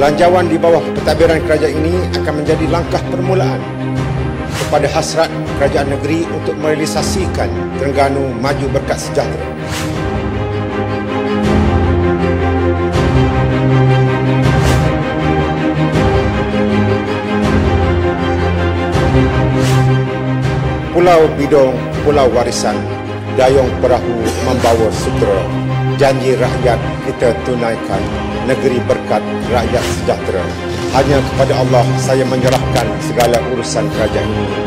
Belanjawan di bawah pentadbiran kerajaan ini akan menjadi langkah permulaan kepada hasrat kerajaan negeri untuk merealisasikan Terengganu maju berkat sejahtera. Pulau Bidong, Pulau Warisan, Dayung Perahu membawa sutera janji rakyat kita tunaikan negeri berkat rakyat sejahtera hanya kepada Allah saya menyerahkan segala urusan kerajaan ini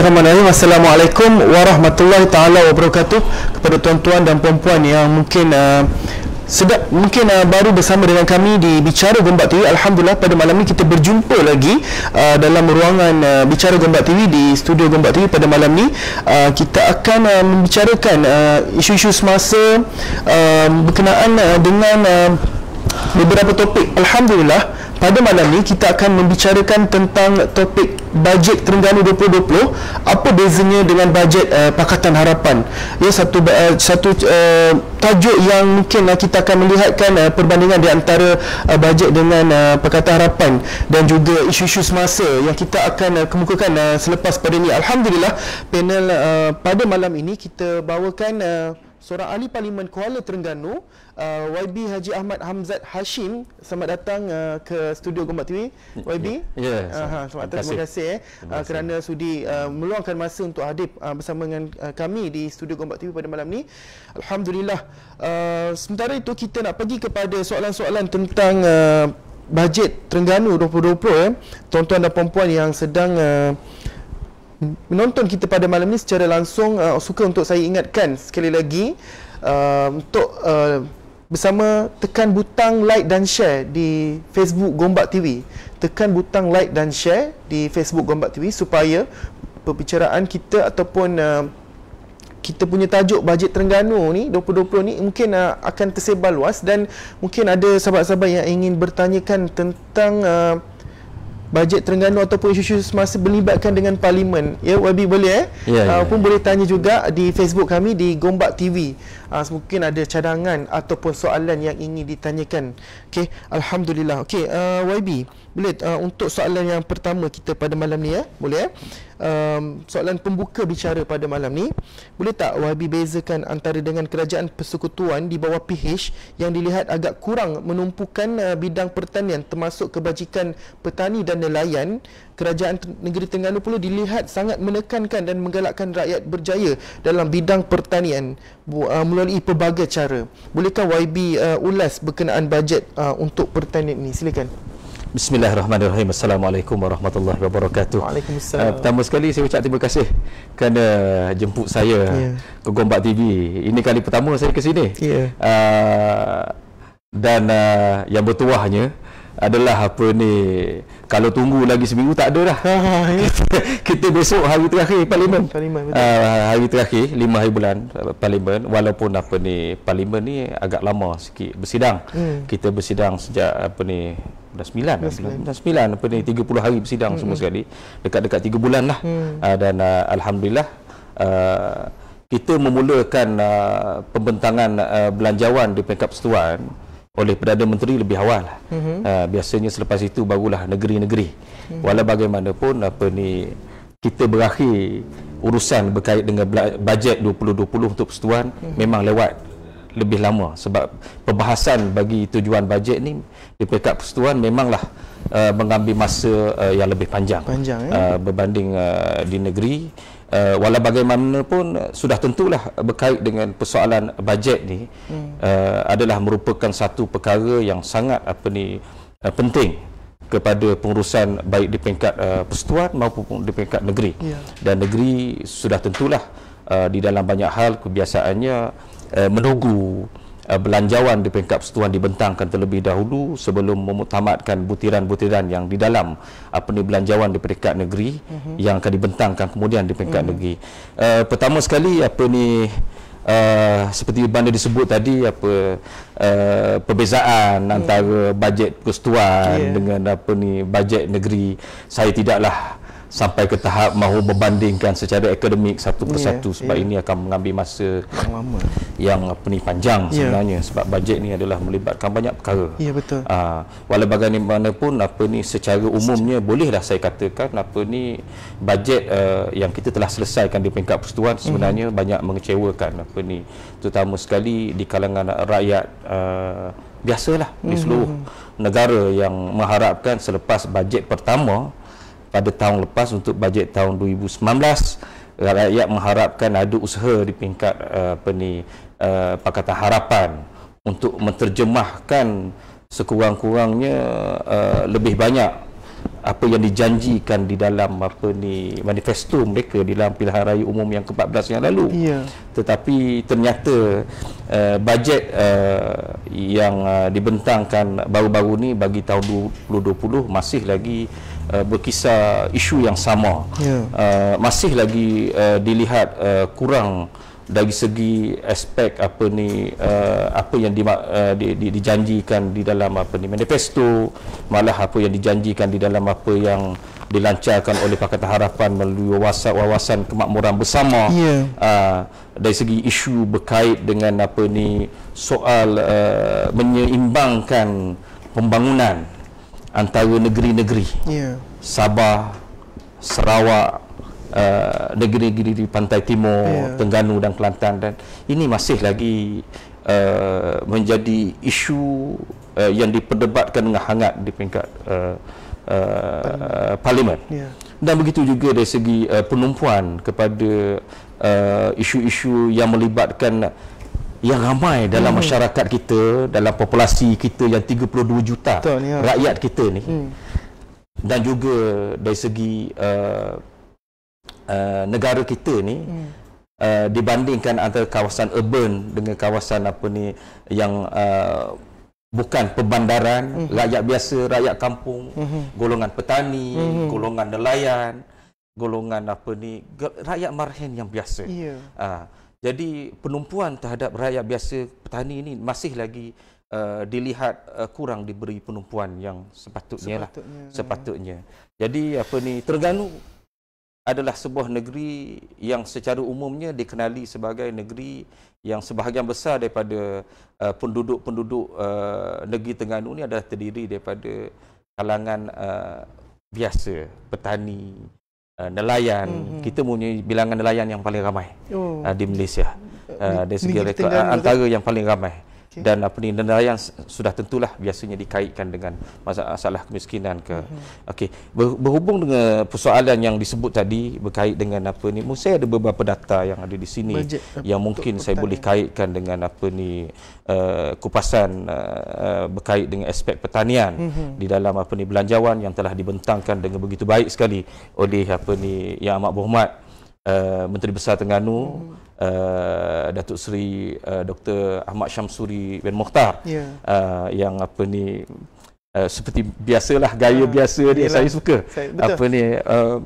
Bismillahirrahmanirrahim. Assalamualaikum warahmatullahi taala wabarakatuh kepada tuan-tuan dan puan-puan yang mungkin uh, sedap mungkin uh, baru bersama dengan kami di Bicara Gombak TV. Alhamdulillah pada malam ini kita berjumpa lagi uh, dalam ruangan uh, Bicara Gombak TV di studio Gombak TV pada malam ini Uh, kita akan uh, membicarakan uh, isu-isu semasa uh, berkenaan uh, dengan uh, beberapa topik. Alhamdulillah uh, pada malam ni kita akan membicarakan tentang topik bajet Terengganu 2020 apa bezanya dengan bajet uh, Pakatan Harapan. Ya satu uh, satu uh, tajuk yang mungkin uh, kita akan melihatkan uh, perbandingan di antara uh, bajet dengan uh, Pakatan Harapan dan juga isu-isu semasa yang kita akan uh, kemukakan uh, selepas pada ini. Alhamdulillah panel uh, pada malam ini kita bawakan uh, seorang ahli parlimen Kuala Terengganu uh, YB Haji Ahmad Hamzat Hashim selamat datang uh, ke studio Gombak TV YB ya yeah, ya, yeah, uh, selamat datang terima kasih, eh. terima uh, kerana sudi uh, meluangkan masa untuk hadir uh, bersama dengan uh, kami di studio Gombak TV pada malam ni alhamdulillah uh, sementara itu kita nak pergi kepada soalan-soalan tentang uh, bajet Terengganu 2020 eh tuan-tuan dan puan-puan yang sedang uh, menonton kita pada malam ini secara langsung uh, suka untuk saya ingatkan sekali lagi uh, untuk uh, bersama tekan butang like dan share di Facebook Gombak TV. Tekan butang like dan share di Facebook Gombak TV supaya perbicaraan kita ataupun uh, kita punya tajuk bajet Terengganu ni 2020 ni mungkin uh, akan tersebar luas dan mungkin ada sahabat-sahabat yang ingin bertanyakan tentang uh, bajet Terengganu ataupun isu-isu semasa berlibatkan dengan parlimen ya Webby boleh eh ya, uh, ya, ah, pun ya. boleh tanya juga di Facebook kami di Gombak TV uh, mungkin ada cadangan ataupun soalan yang ingin ditanyakan. Okey, alhamdulillah. Okey, uh, ah, YB, boleh ah, uh, untuk soalan yang pertama kita pada malam ni ya? Boleh ya? Um, soalan pembuka bicara pada malam ni, boleh tak YB bezakan antara dengan kerajaan persekutuan di bawah PH yang dilihat agak kurang menumpukan uh, bidang pertanian termasuk kebajikan petani dan nelayan kerajaan negeri Terengganu pula dilihat sangat menekankan dan menggalakkan rakyat berjaya dalam bidang pertanian uh, melalui pelbagai cara. Bolehkah YB uh, ulas berkenaan bajet uh, untuk pertanian ini? Silakan. Bismillahirrahmanirrahim. Assalamualaikum warahmatullahi wabarakatuh. Waalaikumsalam. Uh, pertama sekali saya ucap terima kasih kerana jemput saya yeah. ke Gombak TV. Ini kali pertama saya ke sini. Yeah. Uh, dan uh, yang bertuahnya uh, adalah apa ni kalau tunggu lagi seminggu tak ada dah. Ha, ha, ha. kita, kita besok hari terakhir parlimen. Parlimen ah, hari terakhir lima hari bulan eh, parlimen walaupun apa ni parlimen ni agak lama sikit bersidang. Hmm. Kita bersidang sejak apa ni dah sembilan dah sembilan apa ni puluh hari bersidang hmm. semua sekali dekat-dekat 3 bulan lah hmm. uh, dan uh, alhamdulillah uh, kita memulakan uh, pembentangan uh, belanjawan di peringkat persetuan oleh Perdana Menteri lebih awal. Mm -hmm. uh, biasanya selepas itu barulah negeri-negeri. Mm -hmm. Walau bagaimanapun apa ni kita berakhir urusan berkait dengan bajet 2020 untuk persetuan mm -hmm. memang lewat lebih lama sebab perbahasan bagi tujuan bajet ni di peringkat persetuan memanglah uh, mengambil masa uh, yang lebih panjang, panjang eh? uh, berbanding uh, di negeri uh, walau bagaimanapun eh, sudah tentulah berkait dengan persoalan bajet ni hmm. uh, adalah merupakan satu perkara yang sangat apa ni uh, penting kepada pengurusan baik di peringkat uh, persekutuan maupun di peringkat negeri. Yeah. Dan negeri sudah tentulah uh, di dalam banyak hal kebiasaannya uh, menunggu Eh, belanjawan di peringkat persatuan dibentangkan terlebih dahulu sebelum memutamatkan butiran-butiran yang di dalam apa eh, ni belanjawan di peringkat negeri uh mhm. -huh. yang akan dibentangkan kemudian di peringkat uh mhm. -huh. negeri. Uh, pertama sekali apa ni Uh, seperti mana disebut tadi apa uh, perbezaan yeah. antara bajet persatuan yeah. dengan apa ni bajet negeri saya tidaklah sampai ke tahap mahu membandingkan secara akademik satu persatu yeah, sebab yeah. ini akan mengambil masa yang yang apa ni panjang yeah. sebenarnya sebab bajet ni adalah melibatkan banyak perkara. Ya yeah, betul. Ah walaubagaimanapun apa ni secara umumnya bolehlah saya katakan apa ni bajet uh, yang kita telah selesaikan di peringkat persatuan mhm. sebenarnya mm-hmm. banyak mengecewakan apa ni terutama sekali di kalangan rakyat uh, biasalah mm-hmm. di mhm, seluruh mhm. negara yang mengharapkan selepas bajet pertama pada tahun lepas untuk bajet tahun 2019 rakyat mengharapkan ada usaha di peringkat uh, apa ni eh, pakatan harapan untuk menterjemahkan sekurang-kurangnya eh, lebih banyak apa yang dijanjikan di dalam apa ni manifesto mereka di dalam pilihan raya umum yang ke-14 yang lalu. Ya. Tetapi ternyata uh, bajet uh, yang uh, dibentangkan baru-baru ni bagi tahun 2020 masih lagi Uh, berkisar isu yang sama yeah. uh, masih lagi uh, dilihat uh, kurang dari segi aspek apa ni uh, apa yang di, uh, di, di, dijanjikan di dalam apa ni manifesto malah apa yang dijanjikan di dalam apa yang dilancarkan oleh Pakatan Harapan melalui wawasan, wawasan kemakmuran bersama yeah. uh, dari segi isu berkait dengan apa ni soal uh, menyeimbangkan pembangunan antara negeri-negeri yeah. Sabah, Sarawak, eh, negeri-negeri uh, di pantai timur, yeah. Tengganu dan Kelantan dan ini masih lagi uh, menjadi isu uh, yang diperdebatkan dengan hangat di peringkat uh, uh, parlimen. Yeah. Dan begitu juga dari segi uh, penumpuan kepada uh, isu-isu yang melibatkan uh, yang ramai dalam hmm. masyarakat kita dalam populasi kita yang 32 juta Betul, ni, ya. rakyat kita ni hmm. dan juga dari segi uh, uh, negara kita ni hmm. uh, dibandingkan antara kawasan urban dengan kawasan apa ni yang uh, bukan perbandaran hmm rakyat biasa rakyat kampung hmm golongan petani hmm golongan nelayan golongan apa ni rakyat marhin yang biasa yeah. Ya. uh, jadi penumpuan terhadap rakyat biasa petani ini masih lagi uh, dilihat uh, kurang diberi penumpuan yang sepatutnya, lah. sepatutnya lah. Sepatutnya. Jadi apa ni Terengganu adalah sebuah negeri yang secara umumnya dikenali sebagai negeri yang sebahagian besar daripada uh, penduduk-penduduk uh, negeri Terengganu ini adalah terdiri daripada kalangan uh, biasa petani Uh, nelayan mm-hmm. kita punya bilangan nelayan yang paling ramai oh. uh, di Malaysia uh, dari segi rekod, uh, antara yang paling ramai okay. dan apa ni nelayan sudah tentulah biasanya dikaitkan dengan masalah kemiskinan ke mm-hmm. okey berhubung dengan persoalan yang disebut tadi berkait dengan apa ni saya ada beberapa data yang ada di sini Budget, eh, yang mungkin saya boleh kaitkan dengan apa ni uh, kupasan uh, uh, berkait dengan aspek pertanian mm-hmm. di dalam apa ni belanjawan yang telah dibentangkan dengan begitu baik sekali oleh apa ni yang amat berhormat uh, menteri besar Terengganu mm-hmm uh, Datuk Seri uh, eh, Dr Ahmad Syamsuri bin Mukhtar yeah. Ya. uh, yang apa ni uh, seperti biasalah gaya uh, biasa dia yelah. saya suka saya, apa ni uh,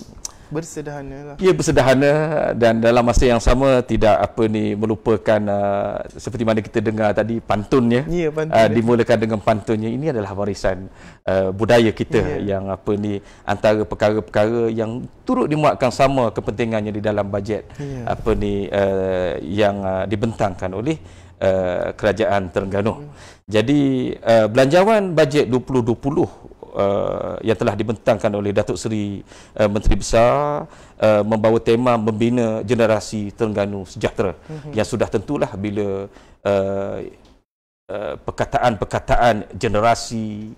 bersederhana lah. Ya bersederhana dan dalam masa yang sama tidak apa ni melupakan uh, seperti mana kita dengar tadi pantunnya. Ya pantun. Uh, dimulakan dengan pantunnya ini adalah warisan uh, budaya kita ya. yang apa ni antara perkara-perkara yang turut dimuatkan sama kepentingannya di dalam bajet ya. apa ni uh, yang uh, dibentangkan oleh uh, kerajaan Terengganu. Ya. Jadi uh, belanjawan bajet 2020 Uh, yang telah dibentangkan oleh Datuk Seri uh, Menteri Besar uh, membawa tema membina generasi Terengganu sejahtera mm-hmm. yang sudah tentulah bila uh, uh, perkataan-perkataan generasi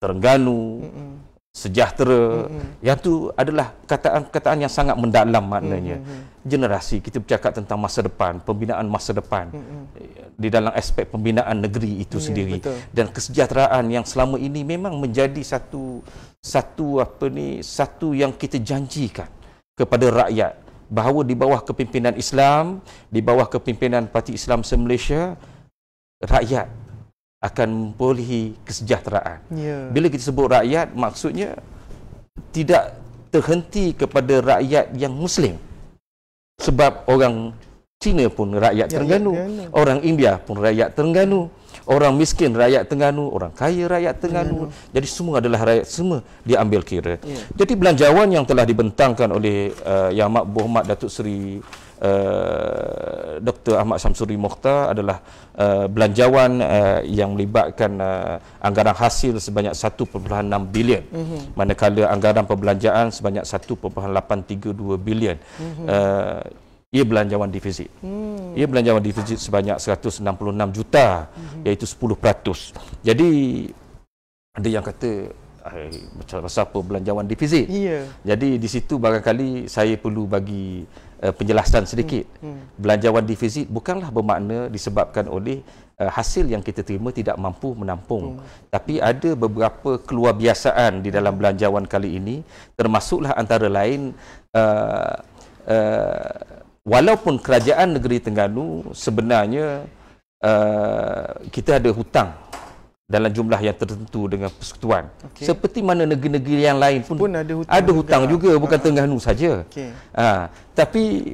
Terengganu mm-hmm sejahtera mm-hmm. yang tu adalah kataan-kataan yang sangat mendalam maknanya mm-hmm. generasi kita bercakap tentang masa depan pembinaan masa depan mm-hmm. di dalam aspek pembinaan negeri itu mm sendiri Betul. dan kesejahteraan yang selama ini memang menjadi satu satu apa ni satu yang kita janjikan kepada rakyat bahawa di bawah kepimpinan Islam di bawah kepimpinan Parti Islam se rakyat akan memperolehi kesejahteraan. Yeah. Bila kita sebut rakyat, maksudnya tidak terhenti kepada rakyat yang Muslim. Sebab orang Cina pun rakyat ya, Terengganu, ya, orang India pun rakyat Terengganu, orang miskin rakyat Terengganu, orang kaya rakyat Terengganu. Terengganu. Jadi semua adalah rakyat semua diambil kira. Ya. Jadi belanjawan yang telah dibentangkan oleh uh, Yang Bohmat Datuk Seri uh, eh, Dr. Ahmad Samsuri Mokhtar adalah uh, belanjawan uh, yang melibatkan uh, anggaran hasil sebanyak 1.6 bilion mm-hmm. manakala anggaran perbelanjaan sebanyak 1.832 bilion mm-hmm. uh, ia belanjawan defisit. Hmm. Ia belanjawan defisit sebanyak 166 juta hmm. iaitu 10%. Jadi ada yang kata macam pasal apa belanjawan defisit. Yeah. Jadi di situ barangkali saya perlu bagi uh, penjelasan sedikit. Hmm, hmm. Belanjawan defisit bukanlah bermakna disebabkan oleh uh, hasil yang kita terima tidak mampu menampung. Hmm. Tapi ada beberapa keluar biasaan di dalam hmm. belanjawan kali ini termasuklah antara lain uh, uh, walaupun kerajaan negeri Tengganu sebenarnya uh, kita ada hutang dalam jumlah yang tertentu dengan persekutuan. Okay. Seperti mana negeri-negeri yang lain pun, pun ada hutang, ada hutang juga, juga bukan uh, Tengganu saja. Okay. Ha, tapi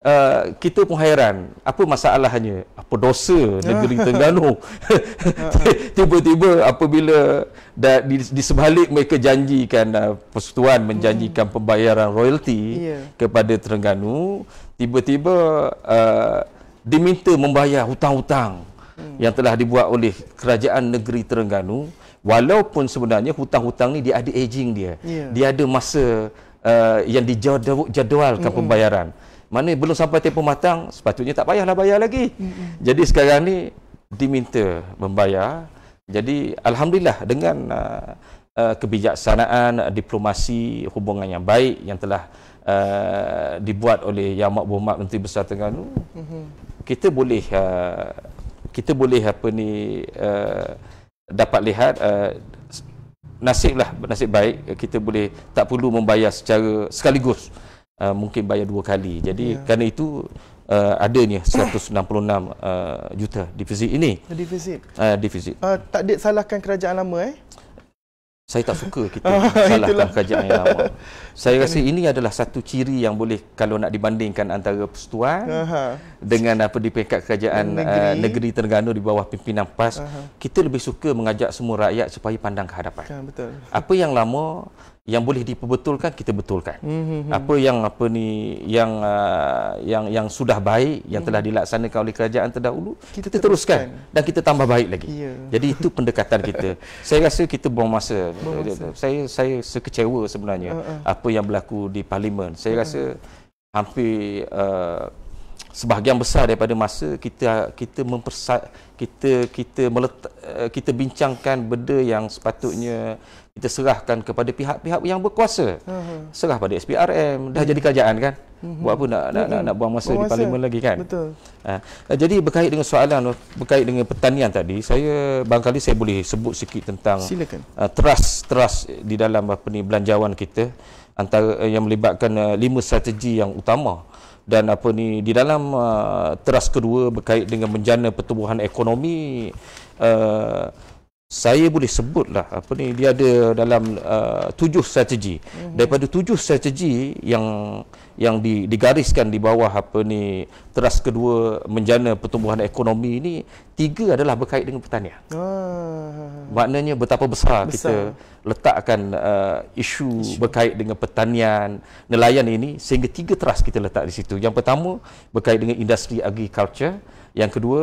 uh, kita pun hairan apa masalahnya? Apa dosa negeri Tengganu? Tiba-tiba apabila da, di, di sebalik mereka janjikan uh, persekutuan menjanjikan hmm. pembayaran royalty yeah. kepada Terengganu, tiba-tiba uh, diminta membayar hutang-hutang. Hmm. yang telah dibuat oleh kerajaan negeri Terengganu walaupun sebenarnya hutang-hutang ni dia ada aging dia. Yeah. Dia ada masa uh, yang dijadualkan mm-hmm. pembayaran. Mana belum sampai tempoh matang sepatutnya tak payahlah bayar lagi. Mm-hmm. Jadi sekarang ni diminta membayar. Jadi alhamdulillah dengan uh, uh, kebijaksanaan uh, diplomasi hubungan yang baik yang telah uh, dibuat oleh Yang Mak Bomak Menteri Besar Terengganu. Mm-hmm. Kita boleh uh, kita boleh apa ni uh, dapat lihat uh, eh, nasiblah nasib baik eh, kita boleh tak perlu membayar secara sekaligus uh, mungkin bayar dua kali jadi yeah. kerana itu uh, adanya 166 uh, juta divisi ini Divisi uh, defisit uh, tak salahkan kerajaan lama eh saya tak suka kita salahkan kajian yang lama. Saya rasa ini adalah satu ciri yang boleh kalau nak dibandingkan antara persetuan dengan apa di peringkat kerajaan negeri. Eh, negeri Terengganu di bawah pimpinan PAS, Aha. kita lebih suka mengajak semua rakyat supaya pandang ke hadapan. Ya, betul. Apa yang lama, yang boleh diperbetulkan kita betulkan. Mm -hmm. Apa yang apa ni yang uh, yang yang sudah baik yang mm -hmm. telah dilaksanakan oleh kerajaan terdahulu kita, kita teruskan. teruskan dan kita tambah baik lagi. Yeah. Jadi itu pendekatan kita. saya rasa kita buang masa. masa. Saya saya sekecewa sebenarnya uh -uh. apa yang berlaku di parlimen. Saya uh -huh. rasa hampir uh, sebahagian besar daripada masa kita kita mempersat kita kita meletak, uh, kita bincangkan benda yang sepatutnya kita serahkan kepada pihak-pihak yang berkuasa. Uh-huh. Serah pada SPRM, dah uh-huh. jadi kerajaan kan? Uh-huh. Buat apa nak nak, uh-huh. nak, nak buang masa buang di parlimen masa. lagi kan? Betul. Ha. Eh, jadi berkait dengan soalan berkait dengan pertanian tadi, saya barangkali saya boleh sebut sikit tentang Uh, trust trust di dalam apa ni belanjawan kita antara uh, yang melibatkan uh, lima strategi yang utama dan apa ni di dalam uh, teras kedua berkait dengan menjana pertumbuhan ekonomi uh, saya boleh sebutlah apa ni dia ada dalam uh, tujuh strategi mm-hmm. daripada tujuh strategi yang yang digariskan di bawah apa ni teras kedua menjana pertumbuhan ekonomi ini tiga adalah berkait dengan pertanian. Oh. Maknanya betapa besar, besar. kita letakkan uh, isu, isu berkait dengan pertanian nelayan ini sehingga tiga teras kita letak di situ. Yang pertama berkait dengan industri agriculture yang kedua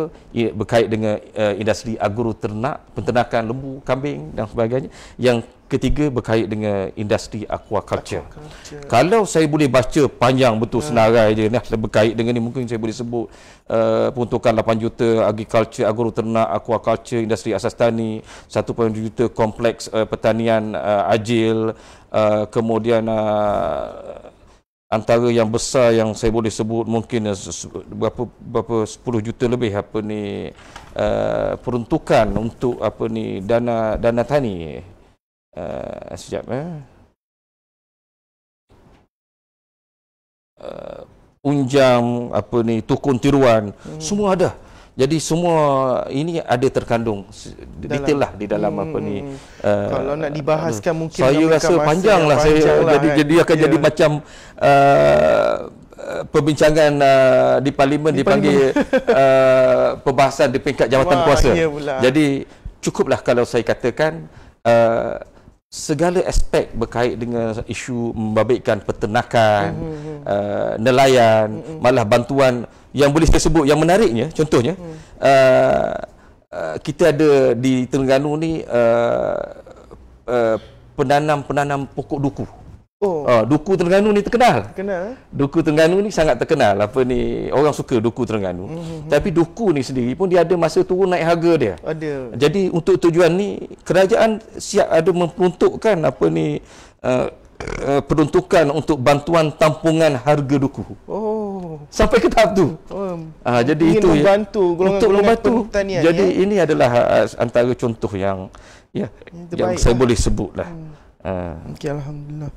berkait dengan uh, industri agro ternak, penternakan lembu, kambing dan sebagainya. Yang ketiga berkait dengan industri aquaculture. aquaculture. Kalau saya boleh baca panjang betul hmm. senarai je nah berkait dengan ini mungkin saya boleh sebut uh, peruntukan 8 juta agriculture agro ternak aquaculture industri asas tani 1.7 juta kompleks uh, pertanian uh, ajil uh, kemudian uh, antara yang besar yang saya boleh sebut mungkin berapa berapa 10 juta lebih apa ni uh, peruntukan untuk apa ni dana dana tani uh, sekejap eh uh, unjam apa ni tukun tiruan hmm. semua ada jadi semua ini ada terkandung dalam. detail lah di dalam hmm, apa ni. Hmm, hmm. Uh, kalau nak dibahaskan uh, mungkin saya rasa panjang lah. panjang jadi lah, jadi kan? akan yeah. jadi macam uh, perbincangan uh, di parlimen di dipanggil uh, pembahasan di peringkat jawatan Wah, kuasa. Ya pula. Jadi cukuplah kalau saya katakan. Uh, segala aspek berkait dengan isu membabitkan peternakan, mm-hmm. uh, nelayan, mm-hmm. malah bantuan yang boleh saya sebut yang menariknya contohnya mm-hmm. uh, uh, kita ada di Terengganu ni uh, uh, penanam-penanam pokok duku. Oh. Uh, Duku Terengganu ni terkenal. Kenal. Duku Terengganu ni sangat terkenal. Apa ni orang suka Duku Terengganu. Mm-hmm. Tapi Duku ni sendiri pun dia ada masa turun naik harga dia. Ada. Jadi untuk tujuan ni kerajaan siap ada memperuntukkan apa ni uh, ah, uh, ah, peruntukan untuk bantuan tampungan harga duku. Oh. Sampai ke tahap tu. Oh. Uh, jadi Ingin itu ya. membantu ya. golongan untuk membantu. Jadi ya? ini adalah uh, antara contoh yang ya yang saya lah. boleh sebutlah. Hmm. Ah. Okey alhamdulillah.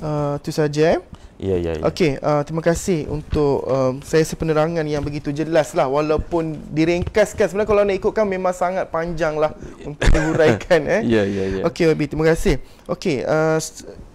Ah, itu uh, saja eh. Ya, ya, ya. Okey, uh, terima kasih untuk um, saya sepenerangan yang begitu jelas lah walaupun diringkaskan. Sebenarnya kalau nak ikutkan memang sangat panjang lah untuk diuraikan. Eh. Ya, ya, ya. Okey, Wabi, terima kasih. Okey, uh,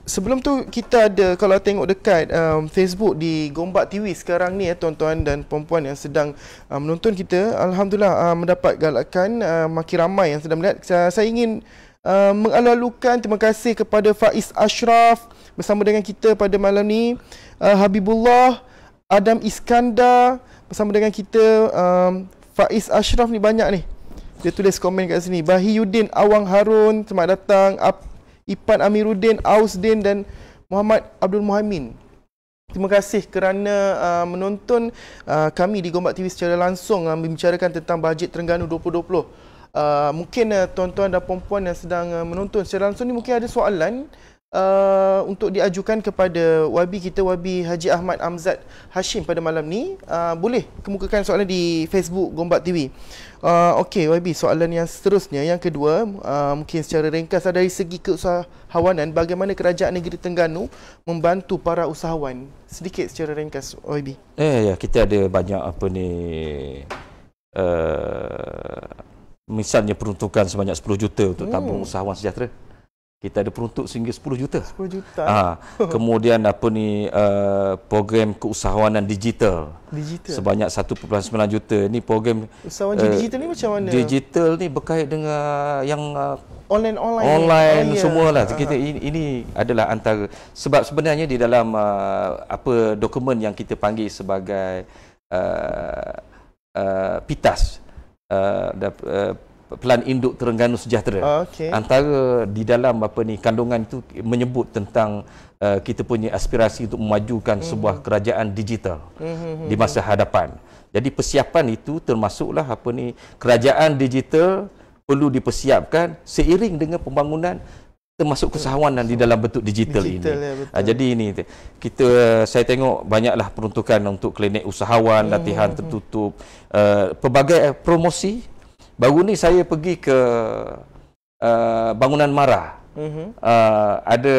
sebelum tu kita ada kalau tengok dekat um, Facebook di Gombak TV sekarang ni eh, tuan-tuan dan perempuan yang sedang uh, menonton kita. Alhamdulillah uh, mendapat galakan uh, makin ramai yang sedang melihat. Saya, saya ingin uh, mengalalukan terima kasih kepada Faiz Ashraf bersama dengan kita pada malam ni uh, Habibullah Adam Iskandar bersama dengan kita um, Faiz Ashraf ni banyak ni dia tulis komen kat sini Bahiyuddin Awang Harun selamat datang Ap- Ipan Amiruddin Ausdin dan Muhammad Abdul Muhammin Terima kasih kerana uh, menonton uh, kami di Gombak TV secara langsung uh, membicarakan tentang bajet Terengganu 2020 uh, mungkin uh, tuan-tuan dan puan-puan yang sedang uh, menonton secara langsung ni mungkin ada soalan uh, untuk diajukan kepada YB kita YB Haji Ahmad Amzad Hashim pada malam ni uh, boleh kemukakan soalan di Facebook Gombak TV. Uh, okay YB soalan yang seterusnya yang kedua uh, mungkin secara ringkas dari segi keusahawanan bagaimana kerajaan negeri Terengganu membantu para usahawan sedikit secara ringkas YB. Eh ya kita ada banyak apa ni uh, misalnya peruntukan sebanyak 10 juta untuk hmm. tabung hmm. usahawan sejahtera kita ada peruntuk sehingga 10 juta 10 juta ha. kemudian apa ni uh, program keusahawanan digital digital sebanyak 1.9 juta ini program usahawan uh, digital ni macam mana digital ni berkait dengan yang uh, online online online oh, ya. semualah yeah. Ha, ha, kita ha. ini, ini adalah antara sebab sebenarnya di dalam uh, apa dokumen yang kita panggil sebagai uh, uh, pitas Uh, uh, pelan induk Terengganu Sejahtera. Oh, okay. Antara di dalam apa ni kandungan itu menyebut tentang uh, kita punya aspirasi untuk memajukan hmm sebuah kerajaan digital hmm di masa mhm, mhm. hadapan. Jadi persiapan itu termasuklah apa ni kerajaan digital perlu dipersiapkan seiring dengan pembangunan termasuk kesahuan dan di dalam bentuk digital, digital ini. Ya, ah, jadi ini kita saya tengok banyaklah peruntukan untuk klinik usahawan, hmm, latihan hmm. hmm. tertutup, uh, pelbagai eh, promosi. Baru ni saya pergi ke uh, bangunan Mara. Mm-hmm. Uh, ada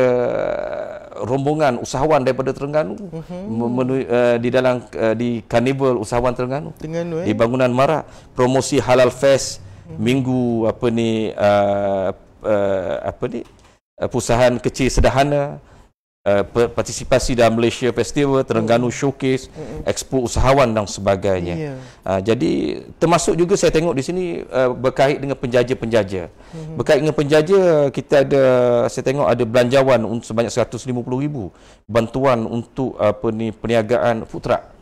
rombongan usahawan daripada Terengganu mm-hmm. uh, di dalam uh, di karnival usahawan Terengganu. Terengganu eh? Di bangunan Mara promosi halal fest mm-hmm. minggu apa ni uh, uh, apa ni uh, perusahaan kecil sederhana uh, partisipasi dalam Malaysia Festival Terengganu mm. Showcase Expo Usahawan dan sebagainya. Yeah. Ha, uh, jadi termasuk juga saya tengok di sini uh, berkait dengan penjaja-penjaja. hmm Berkait dengan penjaja kita ada saya tengok ada belanjawan sebanyak 150 ribu bantuan untuk apa ni perniagaan food truck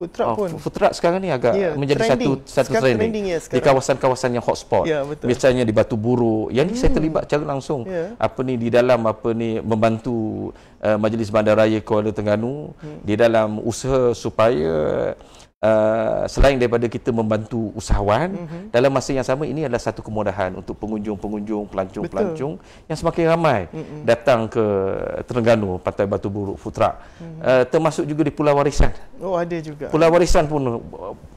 food truck oh, pun. Food truck sekarang ni agak yeah, menjadi trending. satu satu sekarang trending, trending ya di kawasan-kawasan yang hotspot. Yeah, ya, Misalnya di Batu Buru. Yang ni hmm. saya terlibat secara langsung. Yeah. Apa ni di dalam apa ni membantu uh, Majlis Bandaraya Kuala Terengganu hmm. di dalam usaha supaya Uh, selain daripada kita membantu usahawan mm-hmm. dalam masa yang sama ini adalah satu kemudahan untuk pengunjung-pengunjung pelancong-pelancong yang semakin ramai mm-hmm. datang ke Terengganu Pantai Batu Buruk Futra mm-hmm. uh, termasuk juga di Pulau Warisan. Oh ada juga. Pulau Warisan pun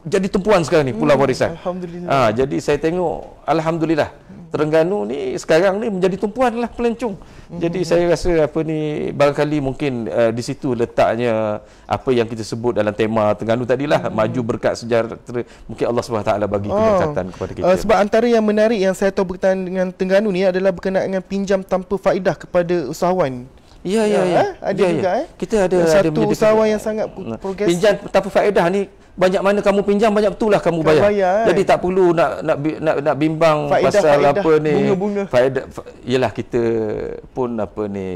jadi tumpuan sekarang ni Pulau hmm, Warisan. Alhamdulillah. Ha, jadi saya tengok alhamdulillah. Terengganu ni sekarang ni menjadi tumpuan lah pelancong. hmm Jadi ya. saya rasa apa ni barangkali mungkin uh, di situ letaknya apa yang kita sebut dalam tema Terengganu tadi lah hmm maju berkat sejarah mungkin Allah SWT bagi kenyataan oh. kepada kita. Uh, sebab antara yang menarik yang saya tahu berkaitan dengan Terengganu ni adalah berkenaan dengan pinjam tanpa faedah kepada usahawan. Ya, ya ya ya. Eh? Ada ya, ya. juga ya. eh. Kita ada ya, ada satu usahawan yang sangat progresif. Pinjam tanpa faedah ni banyak mana kamu pinjam banyak betullah kamu bayar. bayar eh. Jadi tak perlu nak nak nak, nak bimbang faedah, pasal faedah, apa ni. Bunga, bunga. Faedah ialah fa, kita pun apa ni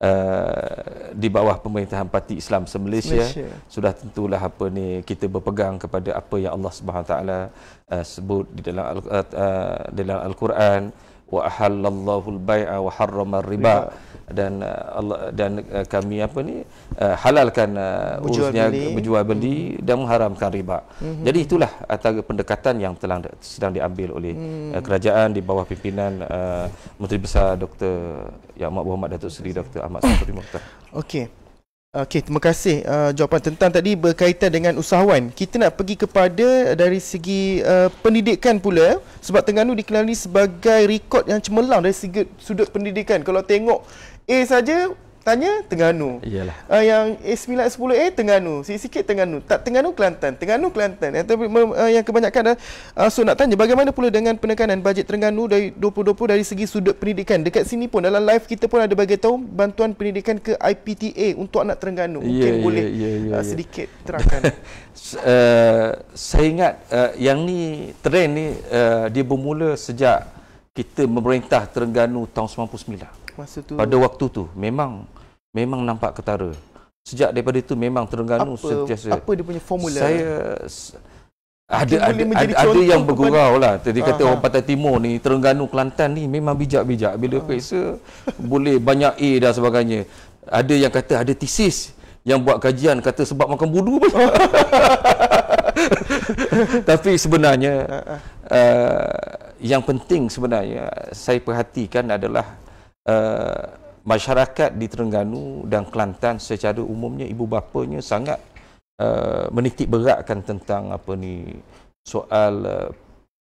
Uh, di bawah pemerintahan Parti Islam se-Malaysia sudah tentulah apa ni kita berpegang kepada apa yang Allah Subhanahu taala eh, sebut di dalam uh, uh, dalam al-Quran wa ahallallahu al-bai'a wa harrama riba dan uh, Allah dan uh, kami apa ni uh, halalkan urusnya berjual beli hmm. dan mengharamkan riba. Mm-hmm. Jadi itulah antara pendekatan yang telah sedang diambil oleh mm. kerajaan di bawah pimpinan uh, Menteri Besar Dr. Yang Amat Berhormat Datuk Seri Dr. Ahmad Sabri Mukhtar. Okey. Okey, terima kasih uh, jawapan tentang tadi berkaitan dengan usahawan. Kita nak pergi kepada dari segi uh, pendidikan pula sebab Terengganu dikenali sebagai rekod yang cemerlang dari segi sudut pendidikan. Kalau tengok A saja Tanya Tengganu, Iyalah. Uh, yang A910A Terengganu. Sikit-sikit Terengganu. Tak Tengganu Kelantan. Tengganu Kelantan. Yang, uh, yang kebanyakan uh, so nak tanya bagaimana pula dengan penekanan bajet Tengganu dari 2020 dari segi sudut pendidikan. Dekat sini pun dalam live kita pun ada bagi tahu bantuan pendidikan ke IPTA untuk anak Tengganu ya, Mungkin yeah, yeah, boleh yeah, ya, ya, yeah, yeah, uh, sedikit terangkan. uh, saya ingat uh, yang ni trend ni uh, dia bermula sejak kita memerintah Terengganu tahun 99 masa tu pada waktu tu memang memang nampak ketara sejak daripada itu memang Terengganu apa, sentiasa apa dia punya formula saya ada ada, ada, ada, yang bergurau lah tadi kata orang Pantai Timur ni Terengganu Kelantan ni memang bijak-bijak bila Aha. periksa boleh banyak A dan sebagainya ada yang kata ada tesis yang buat kajian kata sebab makan budu pun tapi sebenarnya uh, yang penting sebenarnya saya perhatikan adalah Eh, masyarakat di Terengganu dan Kelantan secara umumnya ibu bapanya sangat uh, menitik beratkan tentang apa ni soal uh,